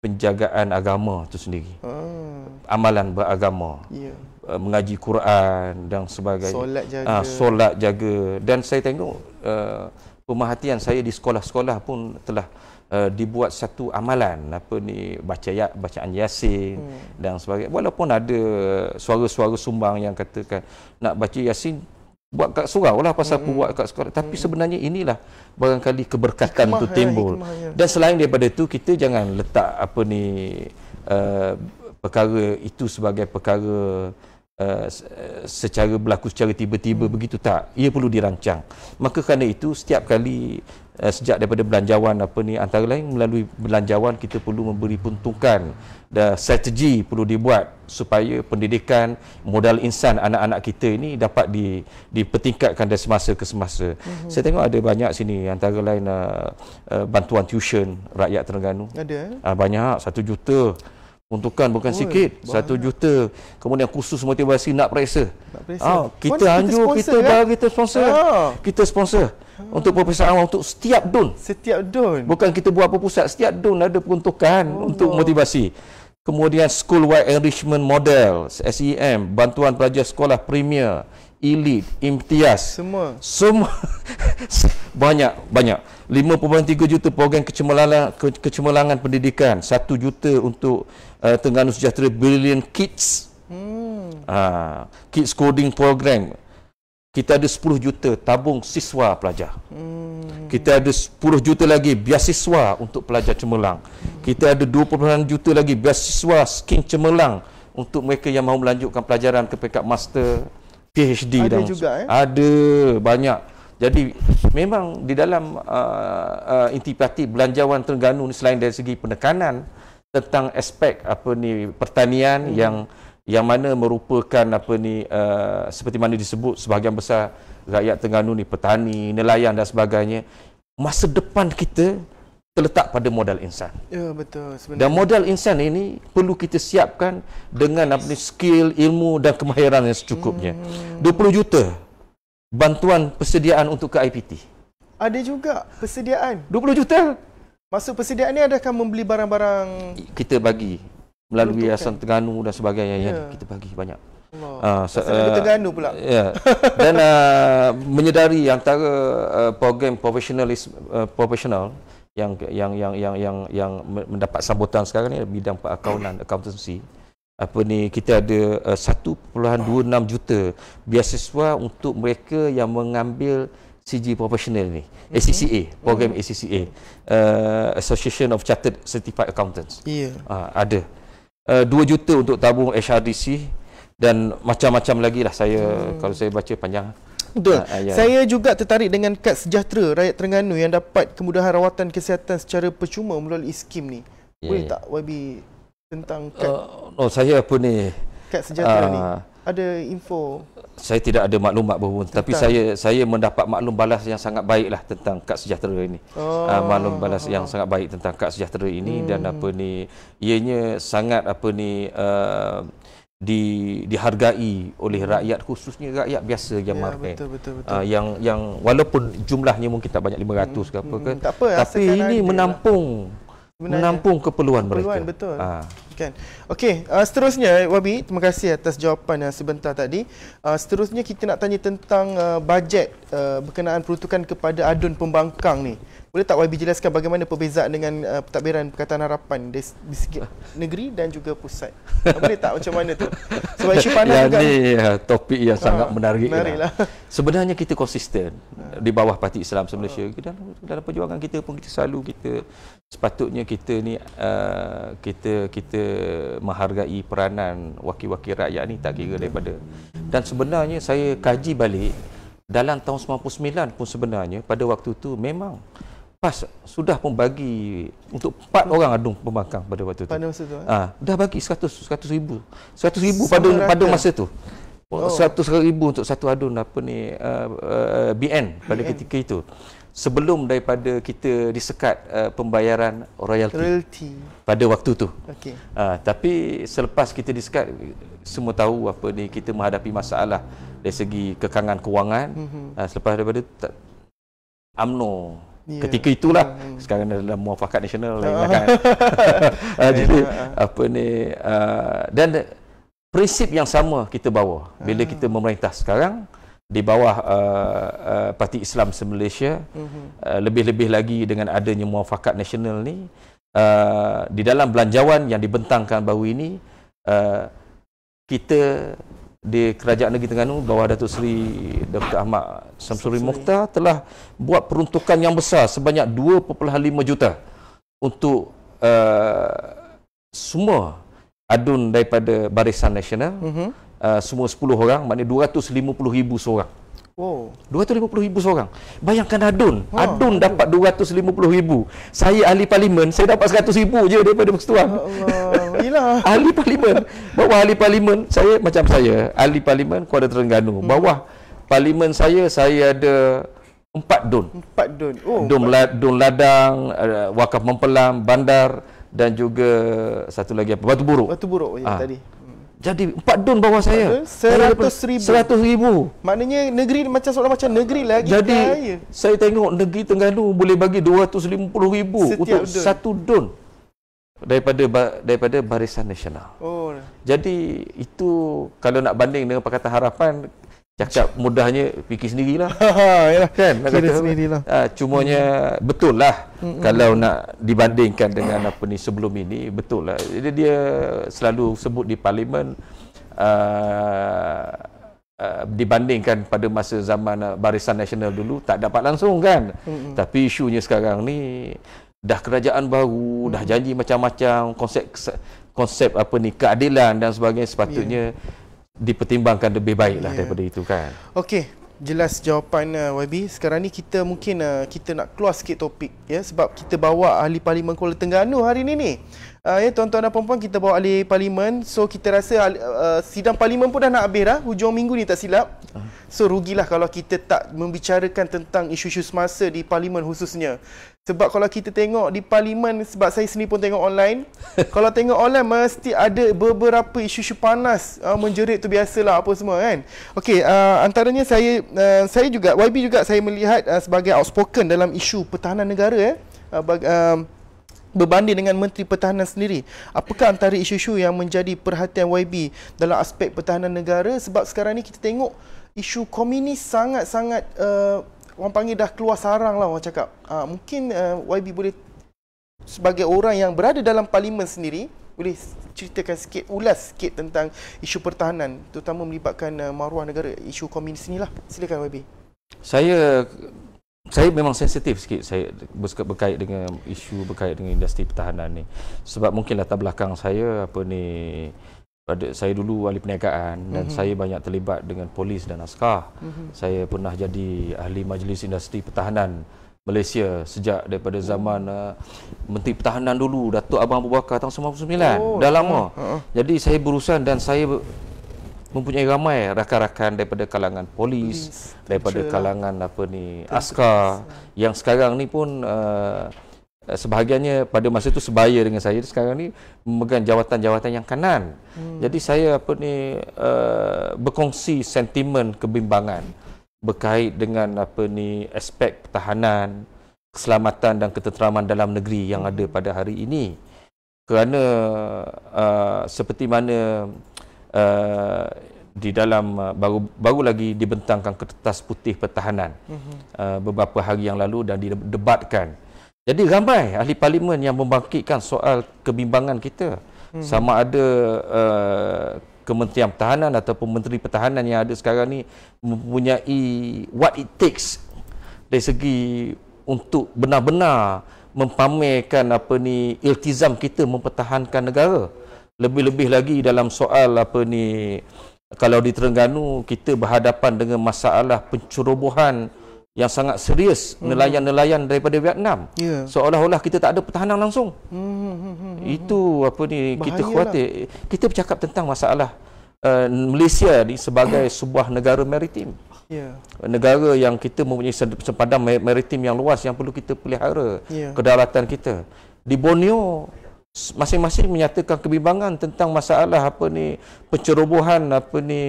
penjagaan agama itu sendiri. Oh. Amalan beragama. Yeah. Ya. Uh, mengaji Quran dan sebagainya. Solat jaga. Uh, solat jaga dan saya tengok uh, pemerhatian saya di sekolah-sekolah pun telah uh, dibuat satu amalan apa ni baca ya, bacaan yasin hmm. dan sebagainya walaupun ada suara-suara sumbang yang katakan nak baca yasin buat kat surau lah pasal hmm. buat kat surau tapi hmm. sebenarnya inilah barangkali keberkatan itu timbul eh, ikmahnya. dan selain daripada itu kita jangan letak apa ni uh, perkara itu sebagai perkara Uh, secara berlaku secara tiba-tiba hmm. begitu tak ia perlu dirancang maka kerana itu setiap kali Eh, sejak daripada belanjawan apa ni antara lain melalui belanjawan kita perlu memberi peruntukan dan strategi perlu dibuat supaya pendidikan modal insan anak-anak kita ini dapat di dipertingkatkan dari semasa ke semasa. Mm-hmm. Saya tengok ada banyak sini antara lain uh, uh, bantuan tuition rakyat Terengganu. Ada. Uh, banyak satu juta Untukan bukan Oi, sikit Satu juta Kemudian khusus motivasi Nak periksa, Ah, Kita Mana anjur Kita kan? bagi kita, sponsor. Ah. kita sponsor ah. Untuk peperiksaan awam Untuk setiap don. Setiap don. Bukan kita buat apa pusat Setiap don ada peruntukan oh, Untuk wow. motivasi Kemudian School Wide Enrichment Model SEM Bantuan pelajar sekolah Premier Elite Imtias Semua Semua Banyak Banyak 5.3 juta program kecemerlangan, kecemerlangan pendidikan 1 juta untuk uh, Terengganu Sejahtera Brilliant Kids. Hmm. Uh, kids Coding Program. Kita ada 10 juta tabung siswa pelajar. Hmm. Kita ada 10 juta lagi biasiswa untuk pelajar cemerlang. Kita ada 20 juta lagi biasiswa skin cemerlang untuk mereka yang mahu melanjutkan pelajaran ke peringkat master, PhD ada dan juga, eh? ada banyak. Jadi memang di dalam uh, ah, uh, ah, intipati belanjawan Terengganu ni selain dari segi penekanan tentang aspek apa ni pertanian hmm. yang yang mana merupakan apa ni uh, seperti mana disebut sebahagian besar rakyat Terengganu ni petani, nelayan dan sebagainya. Masa depan kita terletak pada modal insan. Ya betul sebenarnya. Dan modal insan ini perlu kita siapkan dengan apa ni skill, ilmu dan kemahiran yang secukupnya. Hmm. 20 juta bantuan persediaan untuk ke IPT. Ada juga persediaan. 20 juta? Masuk persediaan ni adakah membeli barang-barang? Kita bagi melalui Lutukkan. Yayasan kan? Terengganu dan sebagainya yeah. yang ya. kita bagi banyak. Allah. Uh, Yayasan uh, Terengganu pula. Ya. Yeah. Dan uh, menyedari antara uh, program profesionalis uh, eh, profesional yang yang yang yang yang yang mendapat sambutan sekarang ni bidang perakaunan accountancy apa ni kita ada uh, eh, 1.26 juta beasiswa untuk mereka yang mengambil CG Professional ni mm ACCA Program hmm ACCA uh, Association of Chartered Certified Accountants yeah. Ya. uh, Ada uh, 2 juta untuk tabung HRDC Dan macam-macam lagi lah saya mm. Kalau saya baca panjang Betul. Ha, ya, Saya juga tertarik dengan kad sejahtera rakyat Terengganu yang dapat kemudahan rawatan kesihatan secara percuma melalui skim ni. Ya, Boleh ya. tak YB tentang uh, kad? Uh, no, saya apa ni? Kad sejahtera uh, ni ada info? Saya tidak ada maklumat berhubung tentang. tapi saya saya mendapat maklum balas yang sangat baiklah tentang kak sejahtera ini. Oh. Uh, maklum balas yang sangat baik tentang kak sejahtera ini hmm. dan apa ni ianya sangat apa ni uh, di dihargai oleh hmm. rakyat khususnya rakyat biasa yang ya, betul, betul, Uh, yang yang walaupun jumlahnya mungkin tak banyak 500 hmm, ke apa hmm, ke hmm, tapi ini menampung menampung keperluan, keperluan mereka betul. Uh kan. Okey, uh, seterusnya eh, Wabi, terima kasih atas jawapan yang uh, sebentar tadi. Uh, seterusnya kita nak tanya tentang uh, bajet uh, berkenaan peruntukan kepada adun pembangkang ni. Boleh tak Wabi jelaskan bagaimana perbezaan dengan uh, pentadbiran Perkataan Harapan di, di segi negeri dan juga pusat? Boleh tak macam mana tu? Sebab isu panas ya, topik yang uh, sangat menarik. menarik lah. Sebenarnya kita konsisten uh. di bawah Parti Islam ah. Malaysia. Uh. Dalam, dalam perjuangan kita pun kita selalu kita sepatutnya kita ni uh, kita kita menghargai peranan wakil-wakil rakyat ni tak kira daripada dan sebenarnya saya kaji balik dalam tahun 99 pun sebenarnya pada waktu tu memang PAS sudah pun bagi untuk empat orang adun pembangkang pada waktu tu. Pada masa tu? Eh? Ah, ha, dah bagi 100 100 ribu. 100 ribu pada Semaraka. pada masa tu. Oh. 100 ribu untuk satu adun apa ni uh, uh, BN pada BN. ketika itu sebelum daripada kita disekat uh, pembayaran royalty. royalty pada waktu tu. Okay. Uh, ah, tapi selepas kita disekat semua tahu apa ni kita menghadapi masalah dari segi kekangan kewangan. Mm-hmm. Uh, selepas daripada AMNO yeah. ketika itulah mm-hmm. sekarang dalam muafakat nasional lain oh. kan. uh, jadi ya, ya. apa ni uh, dan prinsip yang sama kita bawa bila uh kita memerintah sekarang di bawah uh, uh, Parti Islam se mhm. uh, lebih-lebih uh-huh. uh, lagi dengan adanya muafakat nasional ni uh, di dalam belanjawan yang dibentangkan baru ini uh, kita di Kerajaan Negeri Terengganu bawah Datuk Seri Dr. Ahmad Samsuri Mukhtar telah buat peruntukan yang besar sebanyak 2.5 juta untuk uh, semua adun daripada Barisan Nasional uh-huh. Uh, semua 10 orang maknanya 250 ribu seorang Oh. 250 ribu seorang Bayangkan Adun oh. Adun dapat 250 ribu Saya ahli parlimen Saya dapat 100 ribu je Daripada persetuan ya Allah. ahli parlimen Bawah ahli parlimen Saya macam saya Ahli parlimen Kuala Terengganu hmm. Bawah parlimen saya Saya ada Empat dun Empat dun oh, dun, empat. La, dun ladang uh, Wakaf mempelam Bandar Dan juga Satu lagi apa Batu buruk Batu buruk ya, ah. tadi jadi empat dun bawah saya seratus ribu 100 ribu maknanya negeri macam soalan macam negeri lagi jadi kaya. saya tengok negeri tengah tu boleh bagi dua ratus lima puluh ribu Setiap untuk satu dun daripada daripada barisan nasional oh. jadi itu kalau nak banding dengan Pakatan Harapan Cakap mudahnya fikir sendirilah. lah. kan? Fikir sendirilah. Ah cumanya hmm. betul lah hmm, hmm. kalau nak dibandingkan dengan apa ni sebelum ini betul lah. Jadi dia selalu sebut di parlimen uh, uh, dibandingkan pada masa zaman Barisan Nasional dulu tak dapat langsung kan. Hmm. Tapi isunya sekarang ni dah kerajaan baru, hmm. dah janji macam-macam konsep konsep apa ni keadilan dan sebagainya sepatutnya yeah dipertimbangkan lebih baiklah yeah. daripada itu kan. Okey, jelas jawapan uh, YB. Sekarang ni kita mungkin uh, kita nak keluar sikit topik ya sebab kita bawa ahli parlimen Kuala Terengganu hari ini ni. Uh, ya tuan-tuan dan puan-puan kita bawa ahli parlimen. So kita rasa uh, uh sidang parlimen pun dah nak habis dah hujung minggu ni tak silap. Uh. So rugilah kalau kita tak membicarakan tentang isu-isu semasa di parlimen khususnya. Sebab kalau kita tengok di parlimen sebab saya sendiri pun tengok online, kalau tengok online mesti ada beberapa isu-isu panas uh, menjerit tu biasa lah apa semua kan. Okey, uh, antaranya saya uh, saya juga YB juga saya melihat uh, sebagai outspoken dalam isu pertahanan negara eh. Uh, bag, uh, berbanding dengan menteri pertahanan sendiri apakah antara isu-isu yang menjadi perhatian YB dalam aspek pertahanan negara sebab sekarang ni kita tengok isu komunis sangat-sangat uh, orang panggil dah keluar sarang lah orang cakap. Uh, mungkin uh, YB boleh sebagai orang yang berada dalam parlimen sendiri boleh ceritakan sikit, ulas sikit tentang isu pertahanan terutama melibatkan uh, maruah negara, isu komunis ni lah. Silakan YB. Saya saya memang sensitif sikit saya berkait dengan isu berkait dengan industri pertahanan ni sebab mungkin latar belakang saya apa ni pada saya dulu ahli perniagaan mm-hmm. dan mhm. saya banyak terlibat dengan polis dan askar. Mm-hmm. Saya pernah jadi ahli majlis industri pertahanan Malaysia sejak daripada oh. zaman uh, Menteri Pertahanan dulu Datuk Abang Abu Bakar tahun 1999. Oh, Dah lama. Uh-huh. Jadi saya berurusan dan saya mempunyai ramai rakan-rakan daripada kalangan polis, polis daripada kalangan apa ni, askar yang sekarang ni pun uh, Eh, sebahagiannya pada masa itu sebaya dengan saya sekarang ni memegang jawatan-jawatan yang kanan. Hmm. Jadi saya apa ni uh, berkongsi sentimen kebimbangan berkait dengan apa ni aspek pertahanan, keselamatan dan ketenteraman dalam negeri yang hmm. ada pada hari ini. Kerana uh, seperti mana uh, di dalam baru baru lagi dibentangkan kertas putih pertahanan hmm. uh, beberapa hari yang lalu dan didebatkan. Jadi ramai ahli parlimen yang membangkitkan soal kebimbangan kita. Hmm. Sama ada uh, Kementerian Pertahanan ataupun Menteri Pertahanan yang ada sekarang ni mempunyai what it takes dari segi untuk benar-benar mempamerkan apa ni iltizam kita mempertahankan negara. Lebih-lebih lagi dalam soal apa ni kalau di Terengganu kita berhadapan dengan masalah pencerobohan yang sangat serius hmm. nelayan-nelayan hmm. daripada Vietnam. Yeah. Seolah-olah kita tak ada pertahanan langsung. Hmm, hmm, hmm, hmm Itu apa ni bahayalah. kita lah. khuatir. Kita bercakap tentang masalah uh, Malaysia ni sebagai sebuah negara maritim. Yeah. Negara yang kita mempunyai sempadan maritim yang luas yang perlu kita pelihara yeah. kedaulatan kita. Di Borneo masing-masing menyatakan kebimbangan tentang masalah apa ni pencerobohan apa ni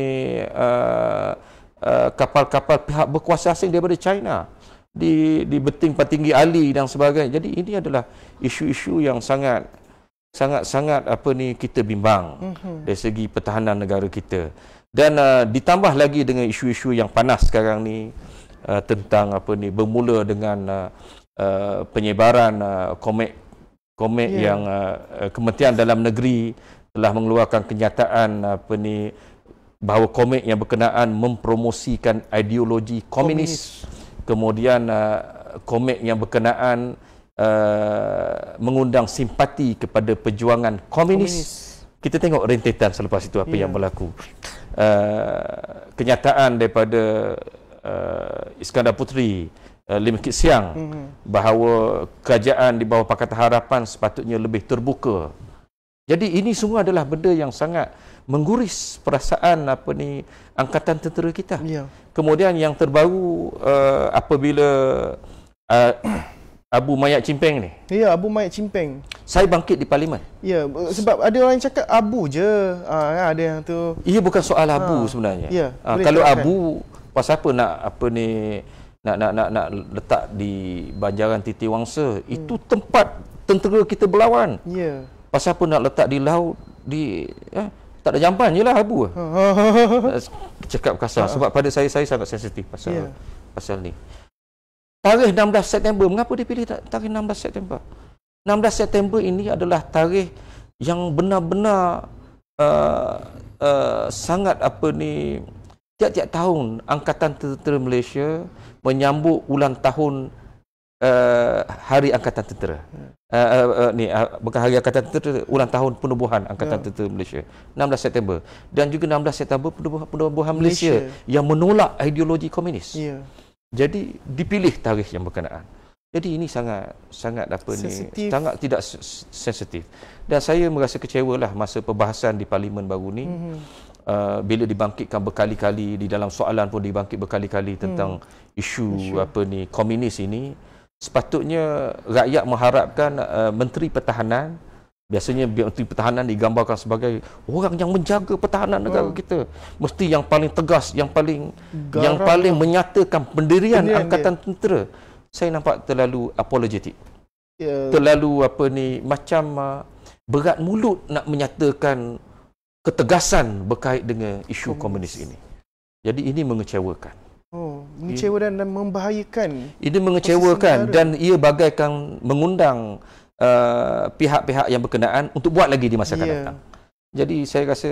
uh, Uh, kapal-kapal pihak berkuasa asing daripada China di di beting petinggi Ali dan sebagainya. Jadi ini adalah isu-isu yang sangat sangat-sangat apa ni kita bimbang mm-hmm. dari segi pertahanan negara kita. Dan uh, ditambah lagi dengan isu-isu yang panas sekarang ni uh, tentang apa ni bermula dengan uh, uh, penyebaran uh, komik komik yeah. yang uh, uh, Kementerian Dalam Negeri telah mengeluarkan kenyataan apa ni bahawa komik yang berkenaan mempromosikan ideologi komunis, komunis. kemudian uh, komik yang berkenaan uh, mengundang simpati kepada perjuangan komunis. komunis. Kita tengok rentetan selepas itu apa yeah. yang ya. berlaku. Uh, kenyataan daripada uh, Iskandar Putri uh, Lim Kit Siang hmm bahawa kerajaan di bawah Pakatan Harapan sepatutnya lebih terbuka. Jadi ini semua adalah benda yang sangat mengguris perasaan apa ni angkatan tentera kita. Ya. Kemudian yang terbaru uh, apabila uh, Abu Mayat Cimpeng ni. Ya, Abu Mayat Cimpeng. Saya bangkit di parlimen. Ya, sebab ada orang yang cakap Abu je. Ah kan, ada yang tu. Ia bukan soal Abu ha. sebenarnya. Ya, ha, kalau terangkan. Abu pasal apa nak apa ni nak nak nak nak letak di Banjaran Titi Wangsa, hmm. itu tempat tentera kita berlawan. Ya. Pasal apa nak letak di laut di eh? tak ada jamban je lah abu ha, ha, ha, eh, cakap kasar sebab pada saya saya sangat sensitif pasal yeah. pasal ni tarikh 16 September mengapa dia pilih tarikh 16 September 16 September ini adalah tarikh yang benar-benar uh, uh, sangat apa ni tiap-tiap tahun angkatan tentera Malaysia menyambut ulang tahun Eh, hari angkatan tentera. Uh, uh, uh, ni uh, bukan hari angkatan tentera, ulang tahun penubuhan angkatan yeah. tentera Malaysia 16 September dan juga 16 September penubuhan, penubuhan Malaysia. Malaysia yang menolak ideologi komunis. Yeah. Jadi dipilih tarikh yang berkenaan. Jadi ini sangat sangat apa ni sangat tidak sensitif. Dan saya merasa kecewalah masa perbahasan di parlimen baru ni. Mm-hmm. Uh, bila dibangkitkan berkali-kali di dalam soalan pun dibangkit berkali-kali tentang hmm. isu, isu apa ni komunis ini sepatutnya rakyat mengharapkan uh, menteri pertahanan biasanya menteri pertahanan digambarkan sebagai orang yang menjaga pertahanan hmm. negara kita mesti yang paling tegas yang paling Garang. yang lah. paling menyatakan pendirian Pendirian angkatan dia. tentera saya nampak terlalu apologetik yeah. terlalu apa ni macam uh, berat mulut nak menyatakan ketegasan berkait dengan isu komunis. komunis ini jadi ini mengecewakan Oh, mengecewa dan membahayakan. Ini mengecewakan dan ia bagaikan mengundang uh, pihak-pihak yang berkenaan untuk buat lagi di masa akan yeah. datang. Jadi saya rasa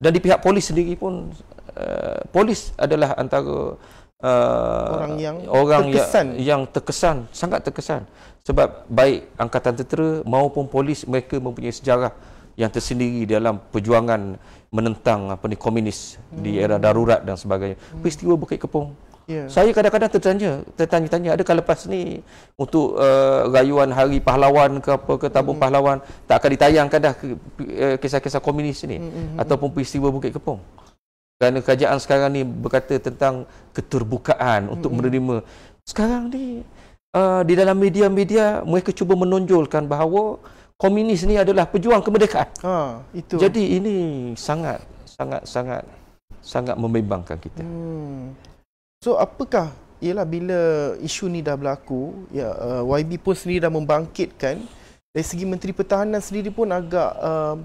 dan di pihak polis sendiri pun uh, polis adalah antara uh, orang yang orang ya- terkesan. Ya, yang terkesan, sangat terkesan sebab baik angkatan tentera maupun polis mereka mempunyai sejarah yang tersendiri dalam perjuangan menentang apa ni komunis hmm. di era hmm. darurat dan sebagainya. Hmm. Peristiwa Bukit Kepong. Yeah. Saya kadang-kadang tertanya, tertanya-tanya kalau lepas ni untuk uh, rayuan hari pahlawan ke apa ke tabung mm-hmm. pahlawan tak akan ditayangkan dah eh, kisah-kisah komunis ni mm-hmm. ataupun peristiwa Bukit Kepong. Kerana kerajaan sekarang ni berkata tentang keterbukaan mm-hmm. untuk menerima. Sekarang ni uh, di dalam media-media mereka cuba menonjolkan bahawa komunis ni adalah pejuang kemerdekaan. Ha, itu. Jadi ini sangat sangat sangat sangat membimbangkan kita. Hmm. So apakah ialah bila isu ni dah berlaku, ya uh, YB pun sendiri dah membangkitkan dari segi menteri pertahanan sendiri pun agak uh,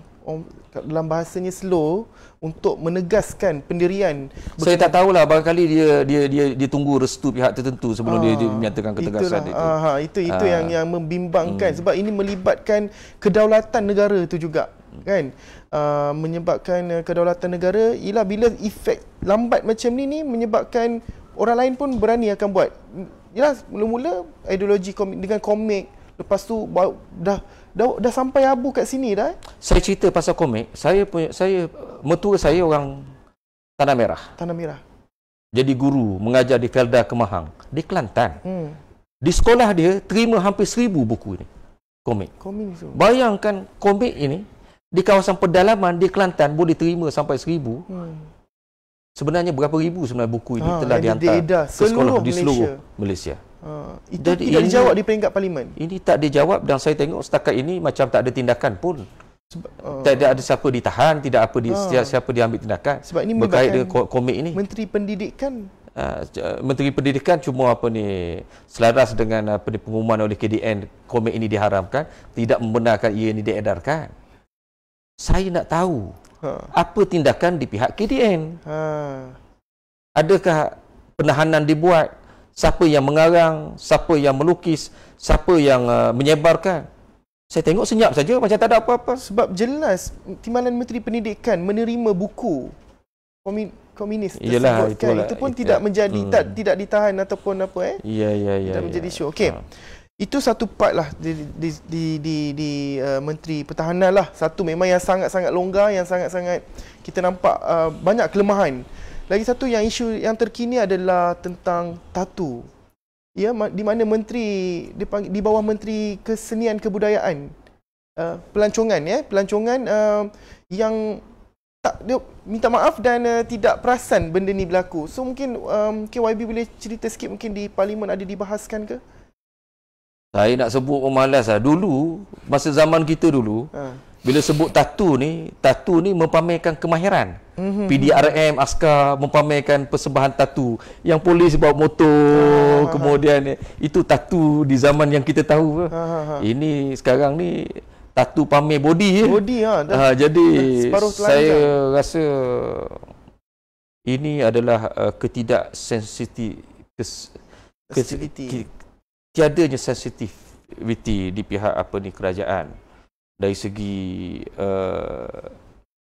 dalam bahasanya slow untuk menegaskan pendirian. Berkena- Saya tak tahulah barangkali dia dia dia ditunggu restu pihak tertentu sebelum Aa, dia, menyatakan ah, ketegasan itulah. itu. Aha, ah, itu itu Aa. Ah. yang yang membimbangkan hmm. sebab ini melibatkan kedaulatan negara itu juga kan uh, menyebabkan uh, kedaulatan negara ialah bila efek lambat macam ni ni menyebabkan orang lain pun berani akan buat ialah mula-mula ideologi komik, dengan komik lepas tu dah dah dah sampai abu kat sini dah. Eh? Saya cerita pasal komik. Saya punya saya metua saya orang Tanah Merah. Tanah Merah. Jadi guru mengajar di Felda Kemahang di Kelantan. Hmm. Di sekolah dia terima hampir seribu buku ini komik. Komik so. Bayangkan komik ini di kawasan pedalaman di Kelantan boleh terima sampai seribu. Hmm. Sebenarnya berapa ribu sebenarnya buku ini ha, telah dihantar ke sekolah di seluruh Malaysia. Uh, itu Dan tidak ini, dijawab di peringkat parlimen. Ini tak dijawab dan saya tengok setakat ini macam tak ada tindakan pun. Sebab, ha. uh, tak ada siapa ditahan, tidak apa di, uh, siapa diambil tindakan. Sebab ini berkait dengan komik ini. Menteri Pendidikan. Uh, Menteri Pendidikan cuma apa ni selaras dengan apa ni, pengumuman oleh KDN komik ini diharamkan, tidak membenarkan ia ini diedarkan. Saya nak tahu uh. apa tindakan di pihak KDN. Uh. Adakah penahanan dibuat? siapa yang mengarang, siapa yang melukis, siapa yang uh, menyebarkan. Saya tengok senyap saja macam tak ada apa-apa. Sebab jelas Timbalan Menteri Pendidikan menerima buku komun, komunis tersebut. Yalah, kan? Itu pun itulah. tidak menjadi, hmm. tak, tidak ditahan ataupun apa. Eh? Ya, ya, ya. Tidak ya, menjadi ya. syur. Okey. Ha. Itu satu part lah di, di, di, di, di uh, Menteri Pertahanan lah. Satu memang yang sangat-sangat longgar, yang sangat-sangat kita nampak uh, banyak kelemahan. Lagi satu yang isu yang terkini adalah tentang tatu. Ya, di mana menteri di bawah menteri kesenian kebudayaan uh, pelancongan ya, pelancongan uh, yang tak dia minta maaf dan uh, tidak perasan benda ni berlaku. So mungkin um, KYB boleh cerita sikit mungkin di parlimen ada dibahaskan ke? Saya nak sebut pun malas lah. Dulu, masa zaman kita dulu, ha. Bila sebut tatu ni, tatu ni mempamerkan kemahiran. Mm-hmm. PDRM, askar mempamerkan persembahan tatu. Yang polis bawa motor, uh-huh. kemudian eh, itu tatu di zaman yang kita tahu. Uh-huh. Ini sekarang ni tatu pamer body. Eh. Body ya. Ha, uh, jadi saya rasa ini adalah uh, ketidak sensitif kes, kes, kes, tiadanya sensitiviti di pihak apa ni kerajaan dari segi uh,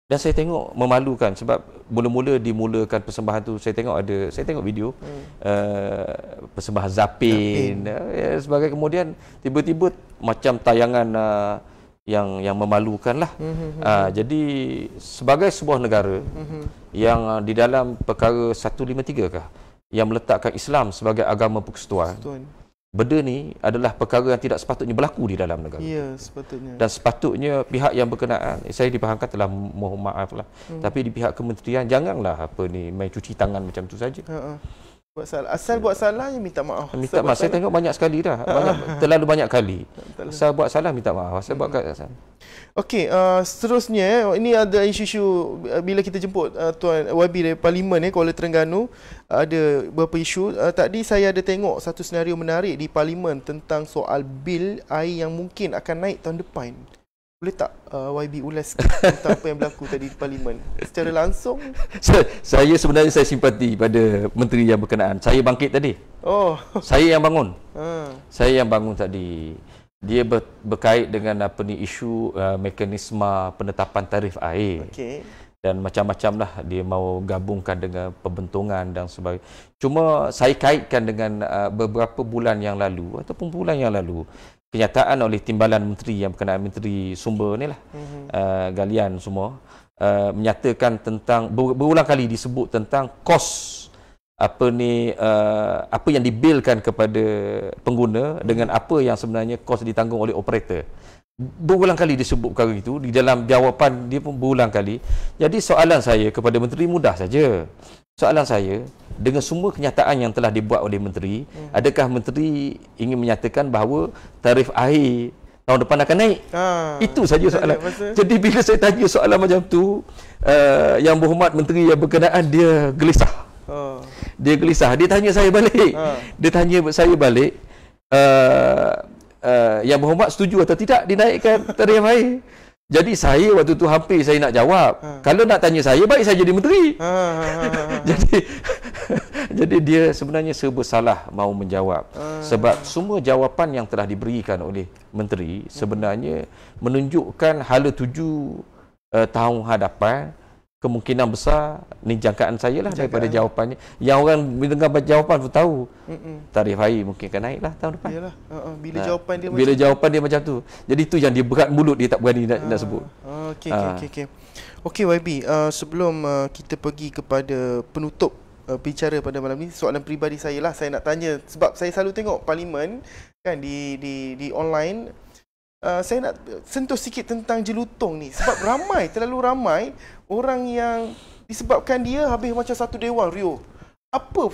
dan saya tengok memalukan sebab mula-mula dimulakan persembahan tu saya tengok ada saya tengok video hmm. uh, persembahan zapin, zapin. Uh, sebagai kemudian tiba-tiba macam tayangan uh, yang yang memalukan lah hmm. uh, jadi sebagai sebuah negara hmm. hmm. yang uh, di dalam perkara 153 kah yang meletakkan Islam sebagai agama persekutuan, persekutuan benda ni adalah perkara yang tidak sepatutnya berlaku di dalam negara. Ya, sepatutnya. Dan sepatutnya pihak yang berkenaan, eh, saya dipahamkan telah mohon maaf lah. Hmm. Tapi di pihak kementerian janganlah apa ni main cuci tangan macam tu saja. Uh-uh buat salah. Asal yeah. buat salah je ya minta maaf. Minta maaf. Saya tengok banyak sekali dah. Banyak terlalu banyak kali. saya buat salah minta maaf. saya hmm. buat salah. Okey, uh, seterusnya eh, ini ada isu-isu uh, bila kita jemput uh, tuan YB dari parlimen eh Kuala Terengganu ada beberapa isu. Uh, tadi saya ada tengok satu senario menarik di parlimen tentang soal bil air yang mungkin akan naik tahun depan boleh tak uh, YB ulas sikit tentang apa yang berlaku tadi di parlimen secara langsung saya sebenarnya saya simpati pada menteri yang berkenaan saya bangkit tadi oh saya yang bangun ha. saya yang bangun tadi dia ber, berkait dengan apa ni isu uh, mekanisme penetapan tarif air okey dan macam-macam lah dia mau gabungkan dengan pembentungan dan sebagainya. Cuma saya kaitkan dengan uh, beberapa bulan yang lalu ataupun bulan yang lalu kenyataan oleh timbalan menteri yang berkenaan menteri sumber ni lah mm-hmm. uh, galian semua uh, menyatakan tentang ber- berulang kali disebut tentang kos apa ni uh, apa yang dibilkan kepada pengguna dengan apa yang sebenarnya kos ditanggung oleh operator berulang kali disebut perkara itu di dalam jawapan dia pun berulang kali jadi soalan saya kepada menteri mudah saja Soalan saya, dengan semua kenyataan yang telah dibuat oleh menteri, hmm. adakah menteri ingin menyatakan bahawa tarif air tahun depan akan naik? Ha, Itu saja soalan. Masa. Jadi bila saya tanya soalan macam tu, uh, yang berhormat menteri yang berkenaan dia gelisah. Ha. Dia gelisah. Dia tanya saya balik. Ha. Dia tanya saya balik, uh, uh, yang berhormat setuju atau tidak dinaikkan tarif air? Jadi saya waktu tu hampir saya nak jawab. Ha. Kalau nak tanya saya, baik saya jadi menteri. Ha, ha, ha, ha. ha. jadi jadi dia sebenarnya serba salah mau menjawab. Ha. Sebab semua jawapan yang telah diberikan oleh menteri sebenarnya menunjukkan hala tuju uh, tahun hadapan kemungkinan besar ni jangkaan saya lah daripada jawapannya yang orang dengar jawapan tu tahu Mm-mm. tarif air mungkin akan naik lah tahun depan Yalah. Uh-uh. Ha, ha. bila, ha. jawapan dia, bila macam jawapan dia macam tu jadi tu yang dia berat mulut dia tak berani nak, uh. nak sebut ah, Okey, okay, uh. okay, okay. okay YB uh, ah, sebelum uh, kita pergi kepada penutup uh, bicara pada malam ni soalan peribadi saya lah saya nak tanya sebab saya selalu tengok parlimen kan di di di online Eh, saya nak sentuh sikit tentang jelutong ni sebab ramai terlalu ramai orang yang disebabkan dia habis macam satu dewan Rio. Apa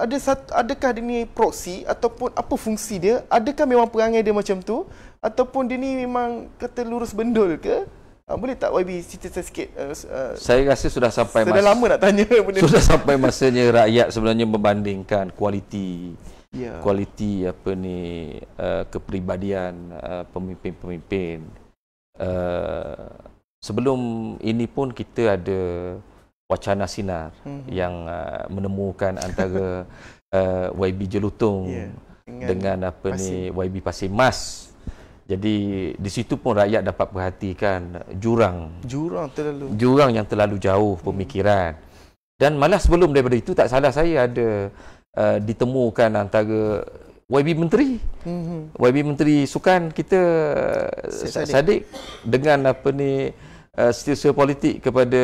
ada satu, adakah dia ni proxy ataupun apa fungsi dia? Adakah memang perangai dia macam tu ataupun dia ni memang kata lurus bendul ke? Ha, boleh tak YB cerita saya sikit? Uh, uh, saya rasa sudah sampai masa. Sudah lama nak tanya Sudah sampai masanya rakyat sebenarnya membandingkan kualiti yeah. kualiti apa ni uh, kepribadian eh, pemimpin-pemimpin uh, sebelum ini pun kita ada wacana sinar mm-hmm. yang uh, menemukan antara uh, YB Jelutong yeah. dengan, dengan apa Pasir. ni YB Pasir Mas jadi di situ pun rakyat dapat perhatikan jurang jurang terlalu jurang yang terlalu jauh pemikiran mm. dan malah sebelum daripada itu tak salah saya ada uh, ditemukan antara YB Menteri mm-hmm. YB Menteri Sukan kita uh, Sadiq. dengan apa ni uh, setiausaha politik kepada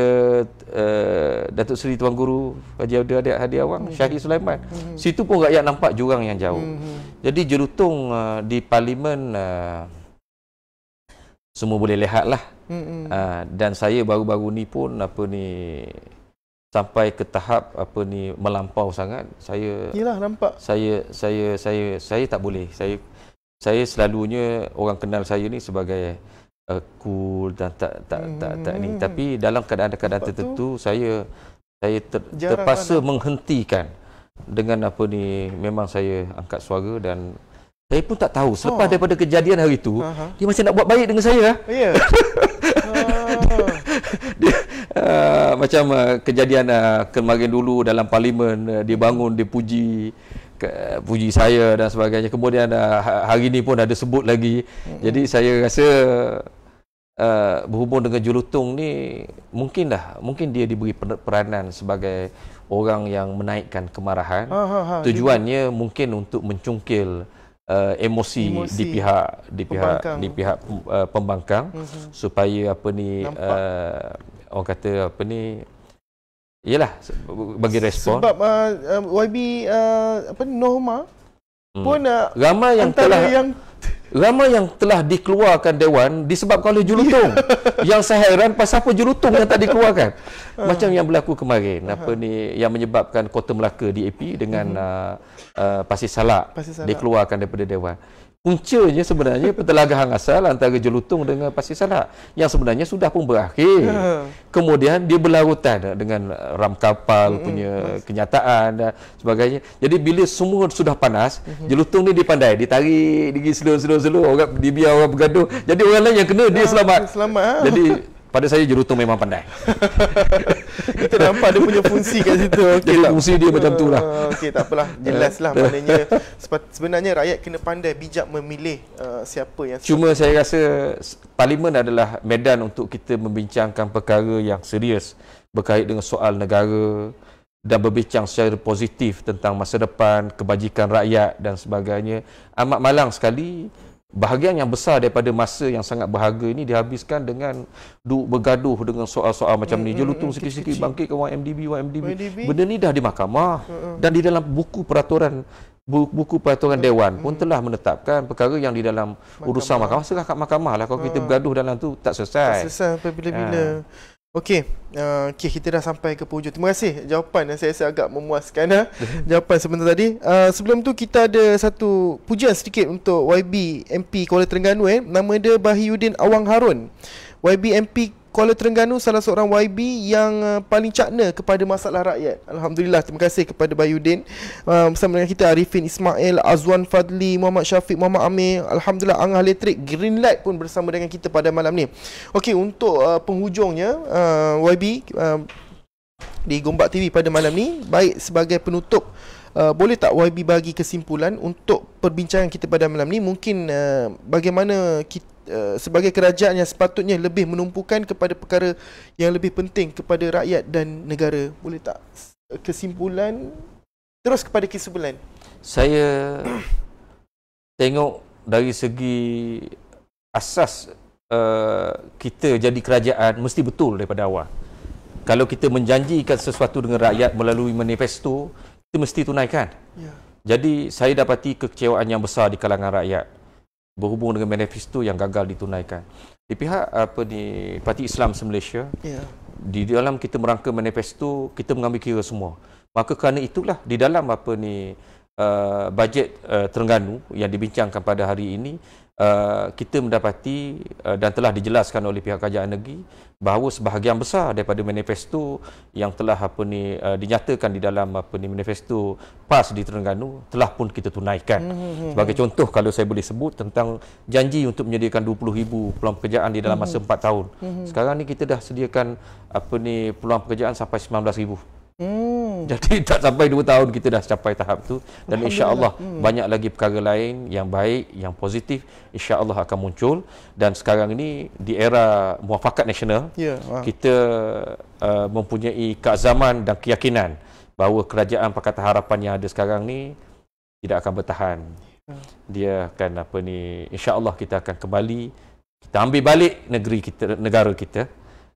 uh, Datuk Seri Tuan Guru Haji Abdul Hadi, Hadi Awang mm-hmm. Syahid Sulaiman mm-hmm. situ pun rakyat nampak jurang yang jauh mm-hmm. jadi jerutung uh, di parlimen uh, semua boleh lihatlah mm-hmm. uh, dan saya baru-baru ni pun apa ni sampai ke tahap apa ni melampau sangat saya iyalah nampak saya saya saya saya tak boleh saya saya selalunya orang kenal saya ni sebagai uh, cool dan tak tak hmm. tak, tak, tak hmm. ni tapi dalam keadaan-keadaan tertentu saya saya ter, terpaksa mana. menghentikan dengan apa ni memang saya angkat suara dan saya pun tak tahu selepas oh. daripada kejadian hari itu uh-huh. dia masih nak buat baik dengan saya ya. yeah. Eh, macam uh, kejadian uh, kemarin dulu dalam parlimen uh, dia bangun dia puji saya dan sebagainya kemudian uh, hari ini pun ada sebut lagi hmm jadi saya rasa uh, berhubung dengan julutung ni mungkinlah mungkin dia diberi peranan sebagai orang yang menaikkan kemarahan ha, ha, ha, tujuannya gitu. mungkin untuk mencungkil uh, emosi, emosi di pihak di pihak pembangkang. di pihak uh, pembangkang mm-hmm. supaya apa ni orang kata apa ni iyalah bagi respon sebab uh, um, YB uh, apa Norma hmm. pun uh, ramai yang telah yang ramai yang telah dikeluarkan dewan disebabkan oleh jurutung. Ya. yang saya heran pasal apa jurutong yang tak dikeluarkan macam yang berlaku kemarin apa ni yang menyebabkan Kota Melaka DAP dengan mhm. uh, uh, Pasir Salak, Salak dikeluarkan daripada dewan puncanya sebenarnya petelaga hang asal antara Jelutong dengan Pasir Salak yang sebenarnya sudah pun berakhir. Yeah. Kemudian dia berlarutan dengan ram kapal mm-hmm. punya kenyataan dan sebagainya. Jadi bila semua sudah panas, mm-hmm. Jelutong ni dipandai, ditarik, digi slow-slow-slow, orang dibiar orang bergaduh. Jadi orang lain yang kena dia ah, selamat. Selamat. Ah. Jadi Pada saya jurutu memang pandai. Kita nampak dia punya fungsi kat situ. Okay, dia fungsi dia macam tu lah. Okey, tak apalah. Jelas lah eh. maknanya. Sebenarnya rakyat kena pandai bijak memilih uh, siapa yang... Cuma saya rasa parlimen adalah medan untuk kita membincangkan perkara yang serius berkait dengan soal negara dan berbincang secara positif tentang masa depan, kebajikan rakyat dan sebagainya. Amat malang sekali bahagian yang besar daripada masa yang sangat berharga ini dihabiskan dengan duk bergaduh dengan soal-soal macam mm, ni jelutung mm, mm, sikit-sikit bangkit ke YMDB YMDB benda ni dah di mahkamah mm, mm. dan di dalam buku peraturan buku peraturan mm, dewan pun mm. telah menetapkan perkara yang di dalam urusan mahkamah, mahkamah. serah kat mahkamah lah kalau mm. kita bergaduh dalam tu tak selesai tak selesai bila-bila ah. Okey, uh, eh, okay, kita dah sampai ke pujuh. Terima kasih jawapan yang saya rasa agak memuaskan ha? jawapan sebentar tadi. Uh, sebelum tu kita ada satu pujian sedikit untuk YB MP Kuala Terengganu eh. Nama dia Bahiyudin Awang Harun. YB MP Kuala Terengganu salah seorang YB yang uh, paling cakna kepada masalah rakyat. Alhamdulillah terima kasih kepada Bayudin uh, bersama dengan kita Arifin Ismail, Azwan Fadli, Muhammad Syafiq, Muhammad Amir. Alhamdulillah Angah Elektrik light pun bersama dengan kita pada malam ni. Okey untuk uh, penghujungnya uh, YB uh, um, di Gombak TV pada malam ni baik sebagai penutup Uh, boleh tak YB bagi kesimpulan untuk perbincangan kita pada malam ni mungkin uh, bagaimana kita Eh, sebagai kerajaan yang sepatutnya lebih menumpukan kepada perkara yang lebih penting kepada rakyat dan negara boleh tak kesimpulan terus kepada kesimpulan saya tengok dari segi asas uh, kita jadi kerajaan mesti betul daripada awal kalau kita menjanjikan sesuatu dengan rakyat melalui manifesto kita mesti tunaikan ya Jadi saya dapati kekecewaan yang besar di kalangan rakyat berhubung dengan manifesto yang gagal ditunaikan. Di pihak apa ni Parti Islam Malaysia yeah. di dalam kita merangka manifesto kita mengambil kira semua. Maka kerana itulah di dalam apa ni uh, bajet uh, Terengganu yang dibincangkan pada hari ini uh, kita mendapati uh, dan telah dijelaskan oleh pihak kerajaan negeri bahawa sebahagian besar daripada manifesto yang telah apa ni uh, dinyatakan di dalam apa ni manifesto PAS di Terengganu telah pun kita tunaikan. Mm-hmm. Sebagai hmm. contoh kalau saya boleh sebut tentang janji untuk menyediakan 20,000 peluang pekerjaan di dalam masa mm-hmm. 4 tahun. Mm-hmm. Sekarang ni kita dah sediakan apa ni peluang pekerjaan sampai 19,000. Hmm. Jadi tak sampai 2 tahun kita dah capai tahap tu dan insya-Allah hmm. banyak lagi perkara lain yang baik yang positif insya-Allah akan muncul dan sekarang ni di era muafakat nasional yeah. Ya, wow. kita uh, mempunyai keazaman dan keyakinan bahawa kerajaan Pakatan Harapan yang ada sekarang ni tidak akan bertahan. Ya. Dia akan apa ni insya-Allah kita akan kembali kita ambil balik negeri kita negara kita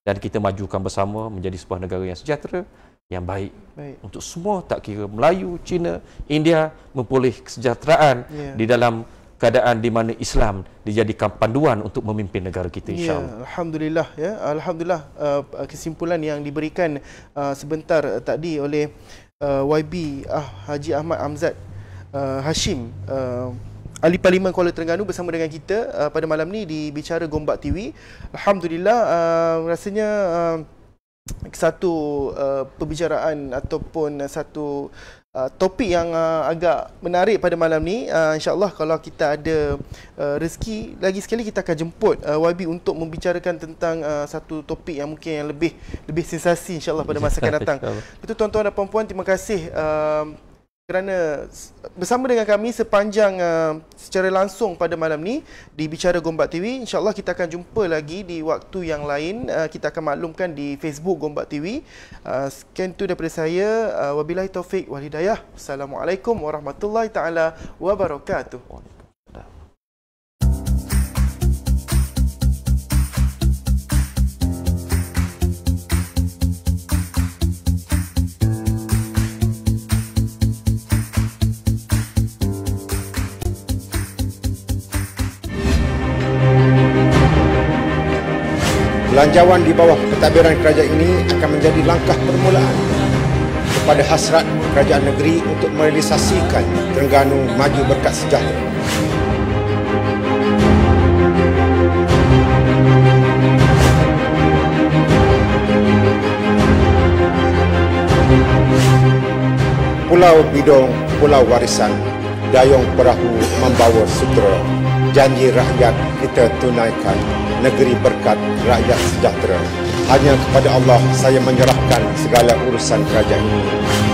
dan kita majukan bersama menjadi sebuah negara yang sejahtera yang baik. baik untuk semua tak kira Melayu, Cina, India memperoleh kesejahteraan yeah. di dalam keadaan di mana Islam dijadikan panduan untuk memimpin negara kita ya, insya-Allah. Yeah. Alhamdulillah ya. Alhamdulillah uh, uh, kesimpulan yang diberikan uh, sebentar uh, tadi oleh uh, YB uh, ah, Haji Ahmad Amzat uh, Hashim uh, Ahli Parlimen Kuala Terengganu bersama dengan kita uh, pada malam ni di Bicara Gombak TV. Alhamdulillah uh, rasanya uh satu uh, perbicaraan ataupun uh, satu uh, topik yang uh, agak menarik pada malam ni uh, insyaallah kalau kita ada uh, rezeki lagi sekali kita akan jemput uh, YB untuk membicarakan tentang uh, satu topik yang mungkin yang lebih lebih sensasi insyaallah pada masa akan datang. Betul tuan-tuan dan puan-puan terima kasih uh, kerana bersama dengan kami sepanjang uh, secara langsung pada malam ni di Bicara Gombak TV insyaallah kita akan jumpa lagi di waktu yang lain uh, kita akan maklumkan di Facebook Gombak TV uh, scan tu daripada saya uh, wabillahi taufik walhidayah assalamualaikum warahmatullahi taala wabarakatuh Belanjawan di bawah pentadbiran kerajaan ini akan menjadi langkah permulaan kepada hasrat kerajaan negeri untuk merealisasikan Terengganu maju berkat sejahtera. Pulau Bidong, Pulau Warisan, Dayung Perahu Membawa Sutera, Janji Rakyat Kita Tunaikan negeri berkat rakyat sejahtera. Hanya kepada Allah saya menyerahkan segala urusan kerajaan ini.